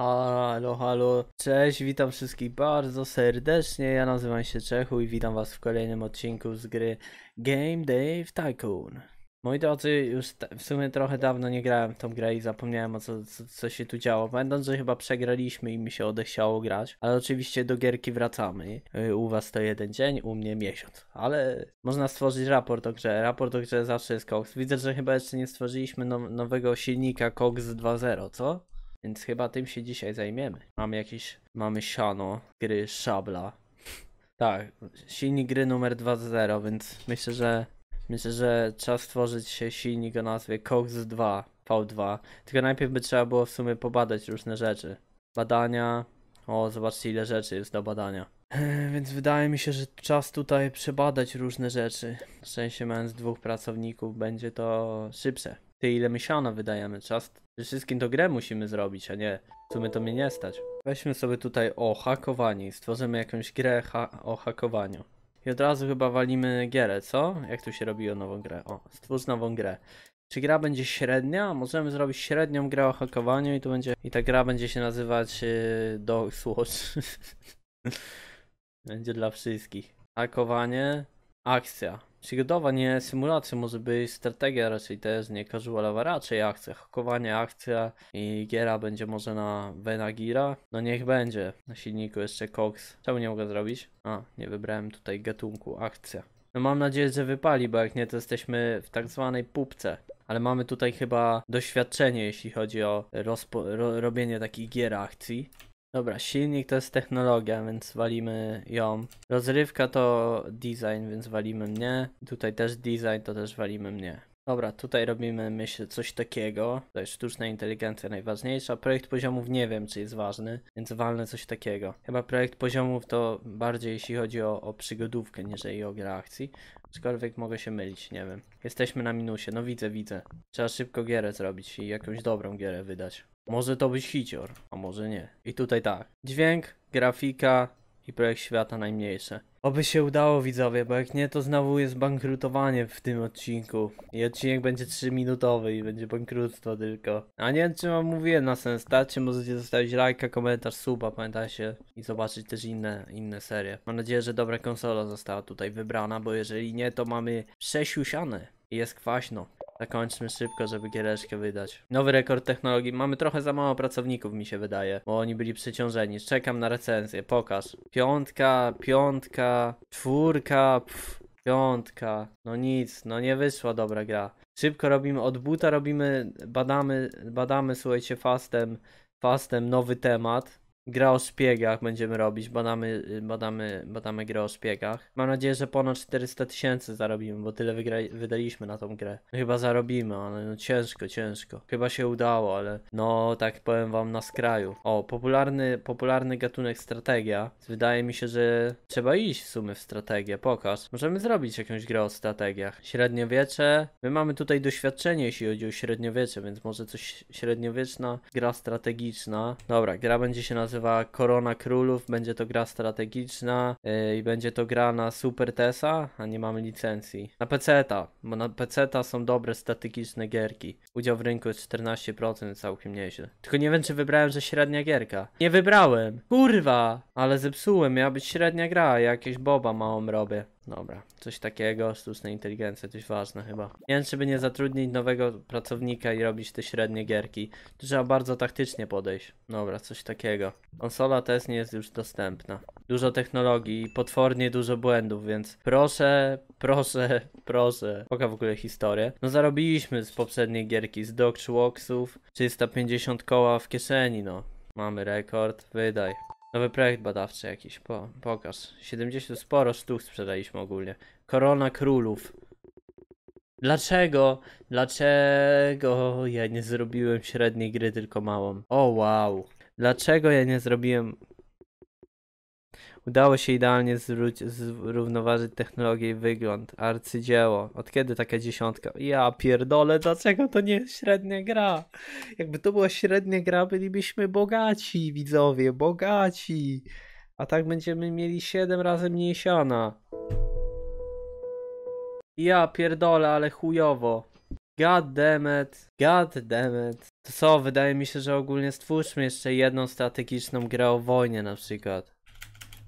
Halo, halo. Cześć, witam wszystkich bardzo serdecznie. Ja nazywam się Czechu i witam was w kolejnym odcinku z gry Game Day Tycoon. Moi drodzy, już w sumie trochę dawno nie grałem w tą grę i zapomniałem o co, co, co się tu działo. Pamiętam, że chyba przegraliśmy i mi się odechciało grać, ale oczywiście do gierki wracamy. Y, u was to jeden dzień, u mnie miesiąc, ale można stworzyć raport o grze. Raport o grze zawsze jest Cox. Widzę, że chyba jeszcze nie stworzyliśmy now nowego silnika Cox 2.0, co? Więc chyba tym się dzisiaj zajmiemy. Mamy jakieś, mamy siano, gry, szabla. tak, silnik gry numer 2.0, więc myślę, że myślę, że trzeba stworzyć się silnik o nazwie Cox 2 V2. Tylko najpierw by trzeba było w sumie pobadać różne rzeczy. Badania, o, zobaczcie ile rzeczy jest do badania. Więc wydaje mi się, że czas tutaj przebadać różne rzeczy. Szczęście mając dwóch pracowników będzie to szybsze. Ty ile my siano wydajemy? Czas Przede wszystkim to grę musimy zrobić, a nie w sumie to mnie nie stać. Weźmy sobie tutaj o hakowanie i stworzymy jakąś grę ha o hakowaniu. I od razu chyba walimy gierę, co? Jak tu się robi o nową grę? O, stwórz nową grę. Czy gra będzie średnia? Możemy zrobić średnią grę o hakowaniu i to będzie. I ta gra będzie się nazywać yy, Dog Swatch. będzie dla wszystkich. Hakowanie, Akcja. Przygotowanie, symulacja może być, strategia raczej też, nie ale raczej akcja, hakowanie, akcja i giera będzie może na Venagira. No niech będzie. Na silniku jeszcze Cox. Czemu nie mogę zrobić? A, nie wybrałem tutaj gatunku, akcja. No mam nadzieję, że wypali, bo jak nie to jesteśmy w tak zwanej pupce. Ale mamy tutaj chyba doświadczenie, jeśli chodzi o ro robienie takich gier akcji. Dobra, silnik to jest technologia, więc walimy ją. Rozrywka to design, więc walimy mnie. Tutaj też design, to też walimy mnie. Dobra, tutaj robimy, myślę, coś takiego. To jest sztuczna inteligencja najważniejsza. Projekt poziomów nie wiem, czy jest ważny, więc walnę coś takiego. Chyba projekt poziomów to bardziej jeśli chodzi o, o przygodówkę, niż o grę akcji. Aczkolwiek mogę się mylić, nie wiem. Jesteśmy na minusie, no widzę, widzę. Trzeba szybko gierę zrobić i jakąś dobrą gierę wydać. Może to być hicior, a może nie. I tutaj tak. Dźwięk, grafika, i projekt świata najmniejsze. Oby się udało widzowie, bo jak nie to znowu jest bankrutowanie w tym odcinku. I odcinek będzie 3 minutowy i będzie bankructwo tylko. A nie wiem czy wam mówiłem na sens, starcie możecie zostawić lajka, komentarz, suba, pamiętajcie. I zobaczyć też inne, inne serie. Mam nadzieję, że dobra konsola została tutaj wybrana, bo jeżeli nie to mamy przesiusiane jest kwaśno. Zakończmy szybko, żeby kiereszkę wydać. Nowy rekord technologii. Mamy trochę za mało pracowników, mi się wydaje, bo oni byli przyciążeni. Czekam na recenzję, pokaż. Piątka, piątka, czwórka, pff, piątka. No nic, no nie wyszła dobra gra. Szybko robimy, od buta robimy, badamy, badamy, słuchajcie, fastem, fastem nowy temat gra o szpiegach będziemy robić, badamy, y, badamy, badamy grę o szpiegach. Mam nadzieję, że ponad 400 tysięcy zarobimy, bo tyle wygra, wydaliśmy na tą grę. Chyba zarobimy, ale no ciężko, ciężko. Chyba się udało, ale no tak powiem wam na skraju. O, popularny, popularny gatunek strategia. Wydaje mi się, że trzeba iść w sumie w strategię, pokaż. Możemy zrobić jakąś grę o strategiach. Średniowiecze. My mamy tutaj doświadczenie, jeśli chodzi o średniowiecze, więc może coś średniowieczna gra strategiczna. Dobra, gra będzie się nazywać nazywa Korona Królów, będzie to gra strategiczna yy, i będzie to gra na Super Tesa, a nie mamy licencji. Na PC-ta, bo na PC-ta są dobre strategiczne gierki. Udział w rynku jest 14%, całkiem nieźle. Tylko nie wiem, czy wybrałem, że średnia gierka. Nie wybrałem! Kurwa! Ale zepsułem, miała być średnia gra, jakieś boba małą robię. Dobra, coś takiego, sztuczna inteligencja, coś ważne chyba. Nie wiem, żeby nie zatrudnić nowego pracownika i robić te średnie gierki. To trzeba bardzo taktycznie podejść. Dobra, coś takiego. Konsola też nie jest już dostępna. Dużo technologii i potwornie dużo błędów, więc proszę, proszę, proszę. Poka w ogóle historię. No zarobiliśmy z poprzedniej gierki, z Dog Walksów, 350 koła w kieszeni, no. Mamy rekord, wydaj. Nowy projekt badawczy jakiś, po, pokaż. 70 sporo sztuk sprzedaliśmy ogólnie. Korona królów. Dlaczego? Dlaczego ja nie zrobiłem średniej gry, tylko małą? O wow. Dlaczego ja nie zrobiłem Udało się idealnie zrównoważyć technologię i wygląd. Arcydzieło. Od kiedy taka dziesiątka? Ja pierdolę, dlaczego to nie średnia gra? Jakby to była średnia gra, bylibyśmy bogaci, widzowie, bogaci. A tak będziemy mieli 7 razy mniej siana. Ja pierdolę, ale chujowo. God damn it. God damn it. To co, wydaje mi się, że ogólnie stwórzmy jeszcze jedną strategiczną grę o wojnie na przykład.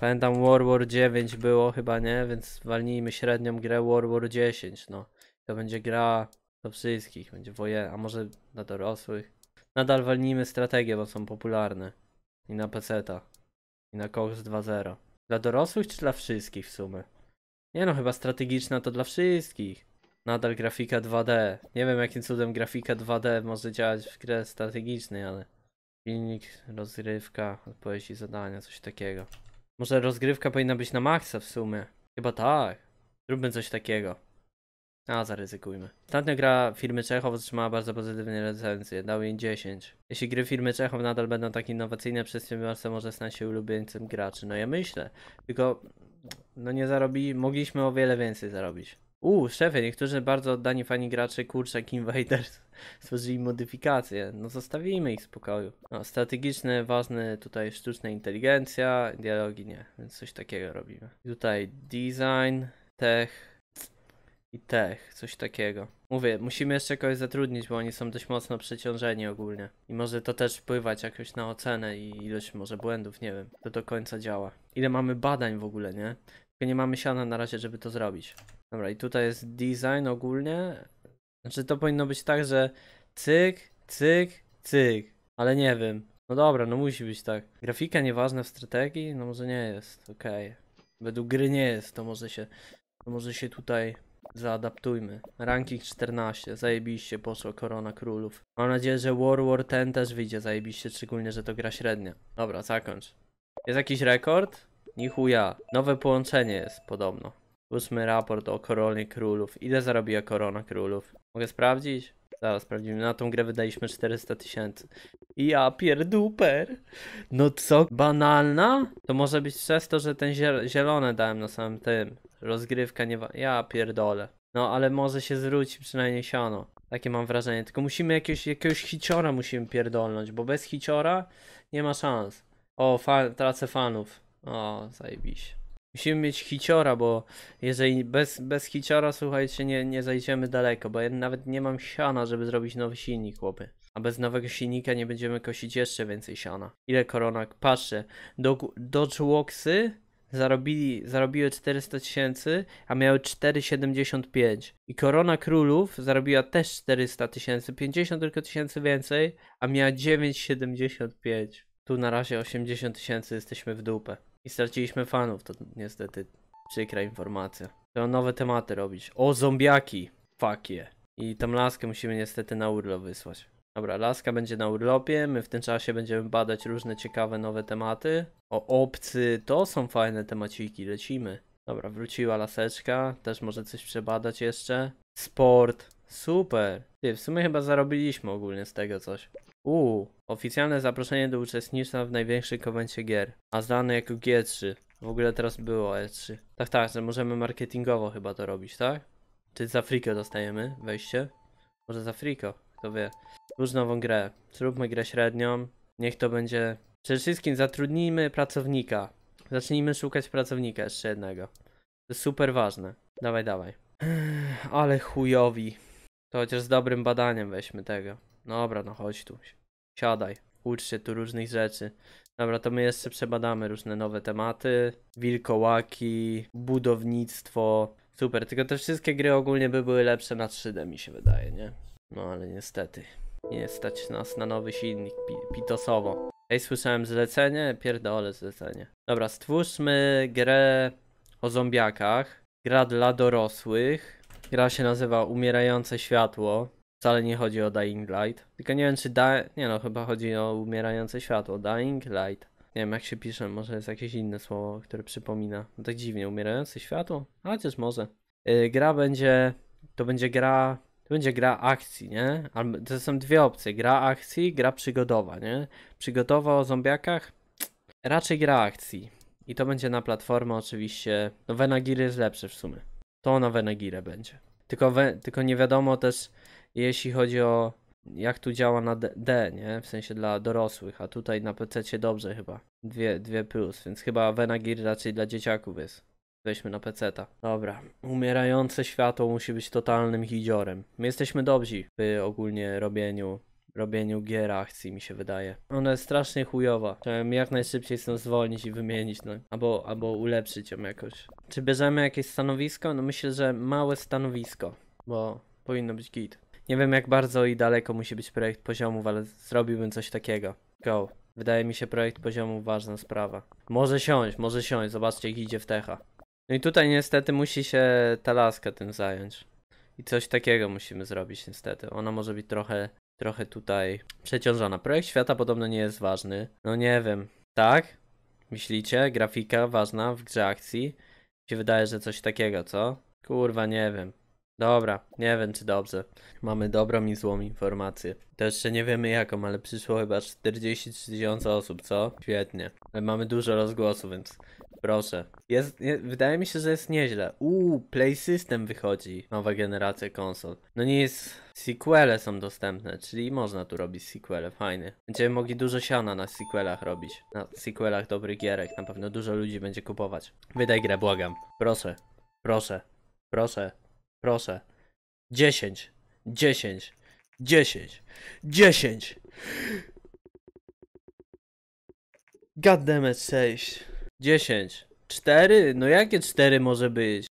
Pamiętam War War 9 było chyba, nie? Więc walnijmy średnią grę War War 10, no. To będzie gra do wszystkich, będzie wojna, a może dla dorosłych. Nadal walnijmy strategie, bo są popularne. I na PC-ta. I na Cox 2.0. Dla dorosłych czy dla wszystkich w sumie? Nie no, chyba strategiczna to dla wszystkich. Nadal grafika 2D. Nie wiem jakim cudem grafika 2D może działać w grę strategicznej, ale... Filmik, rozrywka, odpowiedzi zadania, coś takiego. Może rozgrywka powinna być na maksa w sumie. Chyba tak. Zróbmy coś takiego. A, zaryzykujmy. Ostatnia gra firmy Czechow otrzymała bardzo pozytywne recenzje, dał jej 10. Jeśli gry firmy Czechow nadal będą tak innowacyjne, przedsiębiorca może stać się ulubieńcem graczy. No ja myślę. Tylko, no nie zarobi, mogliśmy o wiele więcej zarobić. U, szefie, niektórzy bardzo oddani fani graczy Kurczak Invaders stworzyli modyfikacje. No zostawimy ich w spokoju. No, strategiczne, ważne tutaj sztuczna inteligencja, dialogi nie, więc coś takiego robimy. tutaj design, tech i tech, coś takiego. Mówię, musimy jeszcze kogoś zatrudnić, bo oni są dość mocno przeciążeni ogólnie. I może to też wpływać jakoś na ocenę i ilość może błędów, nie wiem. To do końca działa. Ile mamy badań w ogóle, nie? Tylko nie mamy siana na razie, żeby to zrobić. Dobra, i tutaj jest design ogólnie. Znaczy to powinno być tak, że cyk, cyk, cyk. Ale nie wiem. No dobra, no musi być tak. Grafika nieważna w strategii? No może nie jest, okej. Okay. Według gry nie jest, to może się, to może się tutaj zaadaptujmy. Ranking 14, zajebiście poszło Korona Królów. Mam nadzieję, że War War 10 też wyjdzie zajebiście, szczególnie, że to gra średnia. Dobra, zakończ. Jest jakiś rekord? Nichuja. Nowe połączenie jest podobno. Ósmy raport o koronie królów. Ile zarobiła korona królów? Mogę sprawdzić? Zaraz sprawdzimy. Na tą grę wydaliśmy 400 tysięcy. Ja pierduper. No co? Banalna? To może być przez to, że ten zielone dałem na samym tym. Rozgrywka nie... Ja pierdolę. No ale może się zwróci przynajmniej siano. Takie mam wrażenie. Tylko musimy jakiegoś, jakiegoś hiciora musimy pierdolnąć, bo bez hiciora nie ma szans. O, fa tracę fanów. O, zajebiście. Musimy mieć hiciora, bo jeżeli bez, bez hiciora, słuchajcie, nie, nie zajdziemy daleko, bo ja nawet nie mam siana, żeby zrobić nowy silnik, chłopy. A bez nowego silnika nie będziemy kosić jeszcze więcej siana. Ile koronak? Patrzę, do, Dodge Walksy zarobili, zarobiły 400 tysięcy, a miały 4,75. I Korona Królów zarobiła też 400 tysięcy, 50 tylko tysięcy więcej, a miała 9,75. Tu na razie 80 tysięcy jesteśmy w dupę. I straciliśmy fanów, to niestety przykra informacja. Trzeba nowe tematy robić. O, zombiaki! Fuck yeah. I tam laskę musimy niestety na urlop wysłać. Dobra, laska będzie na urlopie, my w tym czasie będziemy badać różne ciekawe nowe tematy. O, obcy, to są fajne temaciki, lecimy. Dobra, wróciła laseczka, też może coś przebadać jeszcze sport. Super. Ty, w sumie chyba zarobiliśmy ogólnie z tego coś. Uuu, oficjalne zaproszenie do uczestnictwa w największej konwencie gier, a znane jako G3. W ogóle teraz było E3. Tak, tak, że możemy marketingowo chyba to robić, tak? Czy za friko dostajemy wejście? Może za friko, kto wie. Już nową grę. Zróbmy grę średnią. Niech to będzie... Przede wszystkim zatrudnijmy pracownika. Zacznijmy szukać pracownika jeszcze jednego. To jest super ważne. Dawaj, dawaj. Ale chujowi. To chociaż z dobrym badaniem weźmy tego. Dobra, no chodź tu. Siadaj. Ucz się tu różnych rzeczy. Dobra, to my jeszcze przebadamy różne nowe tematy. Wilkołaki, budownictwo. Super, tylko te wszystkie gry ogólnie by były lepsze na 3D mi się wydaje, nie? No ale niestety. Nie stać nas na nowy silnik pi pitosowo. Ej, słyszałem zlecenie? Pierdolę zlecenie. Dobra, stwórzmy grę o zombiakach. Gra dla dorosłych. Gra się nazywa Umierające Światło. Wcale nie chodzi o Dying Light. Tylko nie wiem, czy da... Nie no, chyba chodzi o Umierające Światło. Dying Light. Nie wiem, jak się pisze, może jest jakieś inne słowo, które przypomina. No tak dziwnie, Umierające Światło? A, chociaż może. Yy, gra będzie... To będzie gra to będzie gra akcji, nie? to są dwie opcje: gra akcji, gra przygodowa, nie? Przygodowa o zombiakach, raczej gra akcji. I to będzie na platformę oczywiście. No Venagir jest lepszy w sumie. To na Venagirę będzie. Tylko, we, tylko nie wiadomo też, jeśli chodzi o jak tu działa na D, D, nie? W sensie dla dorosłych, a tutaj na PC dobrze chyba. Dwie, dwie plus, więc chyba Venagir raczej dla dzieciaków jest. Weźmy na PC-ta. Dobra. Umierające światło musi być totalnym hidziorem. My jesteśmy dobrzy w ogólnie robieniu robieniu gier akcji, mi się wydaje. Ona jest strasznie chujowa. Chciałem jak najszybciej ją zwolnić i wymienić, no. Albo, albo ulepszyć ją jakoś. Czy bierzemy jakieś stanowisko? No myślę, że małe stanowisko, bo powinno być git. Nie wiem jak bardzo i daleko musi być projekt poziomów, ale zrobiłbym coś takiego. Go. Wydaje mi się projekt poziomu ważna sprawa. Może siąść, może siąść, zobaczcie jak idzie w techa. No i tutaj niestety musi się ta laska tym zająć. I coś takiego musimy zrobić niestety. Ona może być trochę trochę tutaj przeciążona. Projekt świata podobno nie jest ważny. No nie wiem. Tak? Myślicie? Grafika ważna w grze akcji? Mi się wydaje, że coś takiego, co? Kurwa, nie wiem. Dobra, nie wiem czy dobrze. Mamy dobrą i złą informację. To jeszcze nie wiemy jaką, ale przyszło chyba 43 tysiące osób, co? Świetnie. Ale mamy dużo rozgłosu, więc Proszę. Jest, nie, wydaje mi się, że jest nieźle. Uuu, Play System wychodzi. Nowa generacja konsol. No nie jest... Sequele są dostępne, czyli można tu robić sequele, fajny. Będziemy mogli dużo siana na sequelach robić. Na sequelach dobrych gierek, na pewno dużo ludzi będzie kupować. Wydaj grę, błagam. Proszę, proszę, proszę, proszę. 10, 10, 10, 10. Goddammit, 6. 10. 4? No jakie 4 może być?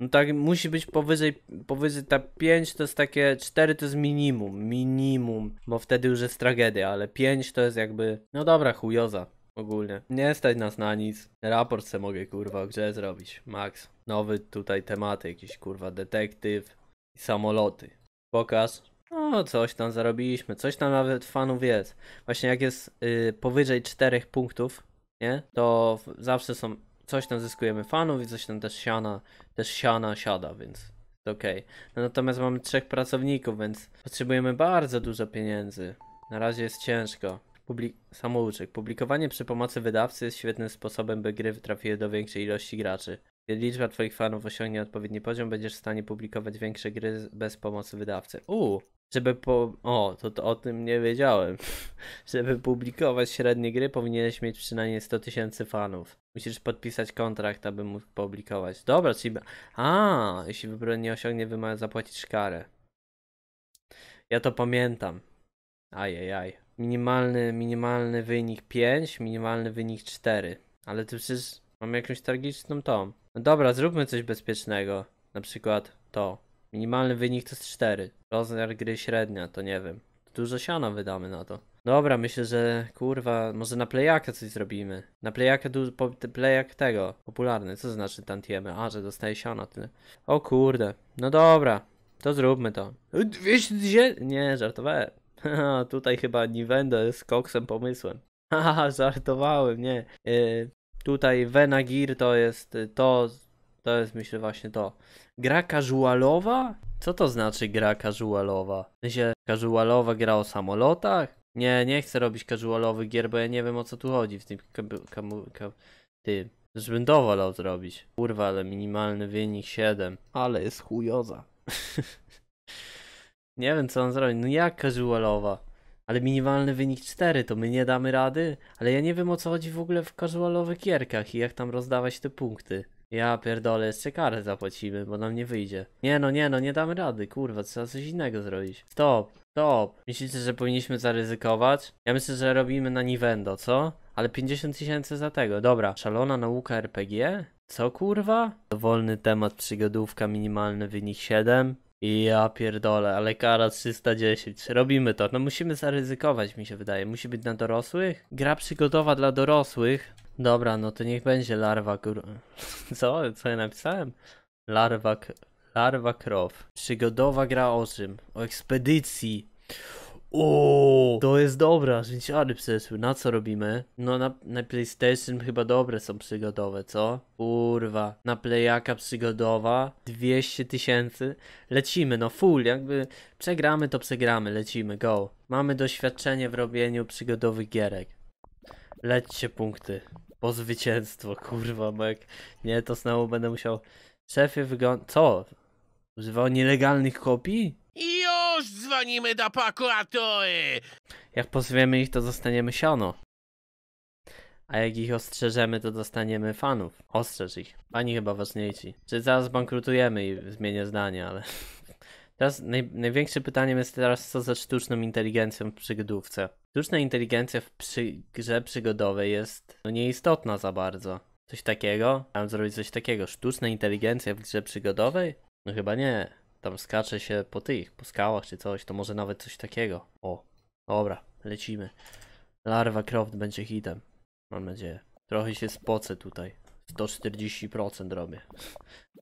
No tak musi być powyżej, powyżej ta 5 to jest takie, 4 to jest minimum, minimum, bo wtedy już jest tragedia, ale 5 to jest jakby, no dobra chujoza ogólnie. Nie stać nas na nic, raport se mogę kurwa grze zrobić, max. Nowy tutaj tematy, jakiś kurwa detektyw i samoloty. Pokaż. No, coś tam zarobiliśmy, coś tam nawet fanów jest. Właśnie jak jest yy, powyżej 4 punktów, nie? To zawsze są, coś tam zyskujemy fanów i coś tam też siana, też siana siada, więc okej. Okay. No natomiast mamy trzech pracowników, więc potrzebujemy bardzo dużo pieniędzy. Na razie jest ciężko. Publik samouczek. Publikowanie przy pomocy wydawcy jest świetnym sposobem, by gry trafiły do większej ilości graczy. Kiedy liczba twoich fanów osiągnie odpowiedni poziom, będziesz w stanie publikować większe gry bez pomocy wydawcy. Uuu, żeby po... O, to, to o tym nie wiedziałem. Żeby publikować średnie gry, powinieneś mieć przynajmniej 100 tysięcy fanów. Musisz podpisać kontrakt, aby mógł publikować. Dobra, czyli... A, jeśli wybranie nie osiągnie, wymaga zapłacić karę. Ja to pamiętam. Ajajaj. Minimalny, minimalny wynik 5, minimalny wynik 4. Ale ty przecież mam jakąś tragiczną tą. No dobra, zróbmy coś bezpiecznego. Na przykład to. Minimalny wynik to jest 4. Rozmiar gry średnia, to nie wiem. Dużo siana wydamy na to. Dobra, myślę, że kurwa, może na playaka coś zrobimy. Na playaka, po- playak tego, popularny. Co znaczy tantiemy? A, że dostaje siana tyle. O kurde, no dobra, to zróbmy to. Wiesz gdzie? Nie, żartowałem. Haha, tutaj chyba nie będę z koksem pomysłem. Haha, żartowałem, nie. Yy, tutaj Venagir to jest y, to, to jest myślę właśnie to gra casualowa? Co to znaczy gra casualowa? W sensie casualowa gra o samolotach? Nie, nie chcę robić casualowych gier, bo ja nie wiem o co tu chodzi w tym ty. Żebym wolał zrobić. Kurwa, ale minimalny wynik 7. Ale jest chujoza. nie wiem co on zrobić. No jak casualowa? Ale minimalny wynik 4, to my nie damy rady? Ale ja nie wiem o co chodzi w ogóle w casualowych gierkach i jak tam rozdawać te punkty. Ja pierdolę, jeszcze karę zapłacimy, bo nam nie wyjdzie. Nie no, nie no, nie damy rady, kurwa, trzeba coś innego zrobić. Stop, stop. Myślicie, że powinniśmy zaryzykować? Ja myślę, że robimy na Nivendo, co? Ale 50 tysięcy za tego, dobra. Szalona nauka RPG? Co kurwa? Dowolny temat, przygodówka, minimalny wynik 7. Ja pierdolę, ale kara 310. Robimy to. No musimy zaryzykować, mi się wydaje. Musi być na dorosłych. Gra przygodowa dla dorosłych. Dobra, no to niech będzie larwa Co? Co ja napisałem? Larwa, larwa krow. Przygodowa gra o czym? O ekspedycji. O, to jest dobra, rzęsiary przeszły. Na co robimy? No na, na PlayStation chyba dobre są przygodowe, co? Kurwa, na Playaka przygodowa 200 tysięcy. Lecimy, no full, jakby przegramy to przegramy, lecimy, go. Mamy doświadczenie w robieniu przygodowych gierek. Lećcie punkty. O zwycięstwo, kurwa, mek. Nie, to znowu będę musiał... Szefie wygląd... Co? Używał nielegalnych kopii? I już dzwonimy do prokuratury! Jak pozwiemy ich, to dostaniemy siano. A jak ich ostrzeżemy, to dostaniemy fanów. Ostrzeż ich. Pani chyba ważniejsi. Czy zaraz bankrutujemy i zmienię zdanie, ale... Teraz naj, największym pytaniem jest teraz, co ze sztuczną inteligencją w przygodówce. Sztuczna inteligencja w przy, grze przygodowej jest no, nieistotna za bardzo. Coś takiego? Chciałem zrobić coś takiego. Sztuczna inteligencja w grze przygodowej? No chyba nie. Tam skacze się po tych, po skałach czy coś, to może nawet coś takiego. O, dobra, lecimy. Larva Croft będzie hitem. Mam nadzieję. Trochę się spocę tutaj. 140% robię.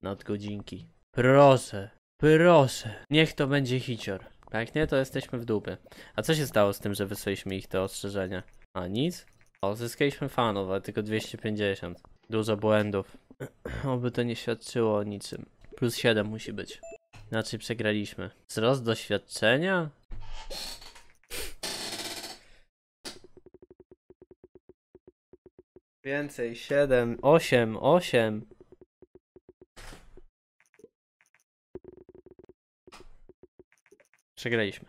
Nadgodzinki. Proszę, Proszę, niech to będzie hicior. Jak nie, to jesteśmy w dupy. A co się stało z tym, że wysłaliśmy ich te ostrzeżenia? A nic? Ozyskaliśmy fanów, ale tylko 250. Dużo błędów. Oby to nie świadczyło o niczym. Plus 7 musi być. Inaczej przegraliśmy. Wzrost doświadczenia? Więcej, 7, 8, 8. Przegraliśmy.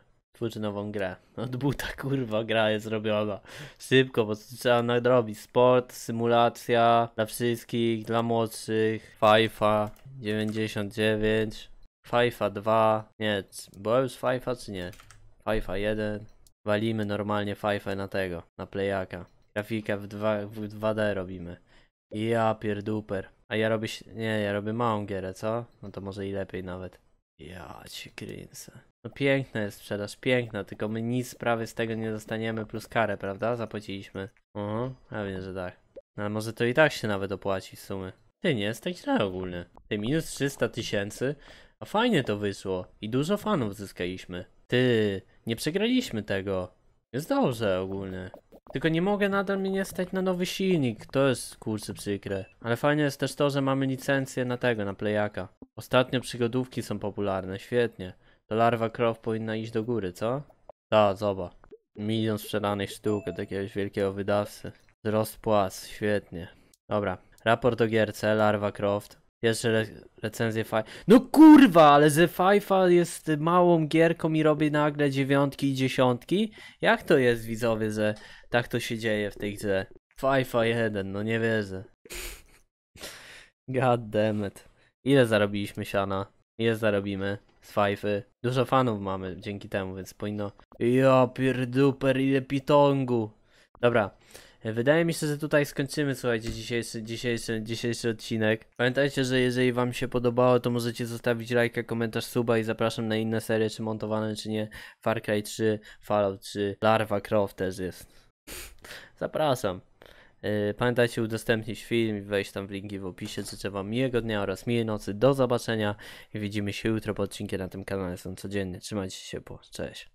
nową grę. Od buta, kurwa, gra jest robiona. Szybko, bo trzeba nadrobić. Sport, symulacja dla wszystkich, dla młodszych. FIFA 99. FIFA 2. Nie, była już FIFA czy nie? FIFA 1. Walimy normalnie FIFA na tego, na playaka. Grafikę w, 2, w 2D robimy. Ja pierduper. A ja robię... Nie, ja robię małą gierę, co? No to może i lepiej nawet. Ja ci kręcę. No piękna jest sprzedaż, piękna, tylko my nic prawie z tego nie dostaniemy plus karę, prawda? Zapłaciliśmy. Mhm, ja wiem, że tak. No, ale może to i tak się nawet opłaci w sumy. Ty, nie jest tak źle ogólnie. Ty, minus 300 tysięcy, a fajnie to wyszło i dużo fanów zyskaliśmy. Ty, nie przegraliśmy tego. Jest dobrze ogólnie. Tylko nie mogę nadal mnie stać na nowy silnik, to jest kurczę przykre. Ale fajnie jest też to, że mamy licencję na tego, na playaka. Ostatnio przygodówki są popularne, świetnie. To larwa krow powinna iść do góry, co? Ta, zobacz. Milion sprzedanych sztuk od jakiegoś wielkiego wydawcy. Wzrost płac, świetnie. Dobra. Raport o gierce, Larva Croft. Jeszcze re recenzję Fifa. No kurwa, ale ze Fifa jest małą gierką i robi nagle dziewiątki i dziesiątki? Jak to jest widzowie, że tak to się dzieje w tej grze? Fifa 1, no nie wierzę. God damn it. Ile zarobiliśmy siana? Jest zarobimy z fajfy. Dużo fanów mamy dzięki temu, więc powinno... Ja pierduper, ile pitongu! Dobra. Wydaje mi się, że tutaj skończymy, słuchajcie, dzisiejszy, dzisiejszy, dzisiejszy odcinek. Pamiętajcie, że jeżeli wam się podobało, to możecie zostawić lajka, komentarz, suba i zapraszam na inne serie, czy montowane, czy nie. Far Cry 3, Fallout 3, Larva Croft też jest. Zapraszam. E, pamiętajcie udostępnić film i wejść tam w linki w opisie. Życzę Wam miłego dnia oraz miłej nocy. Do zobaczenia i widzimy się jutro po odcinkiem na tym kanale. Są codziennie. Trzymajcie się, po. Cześć.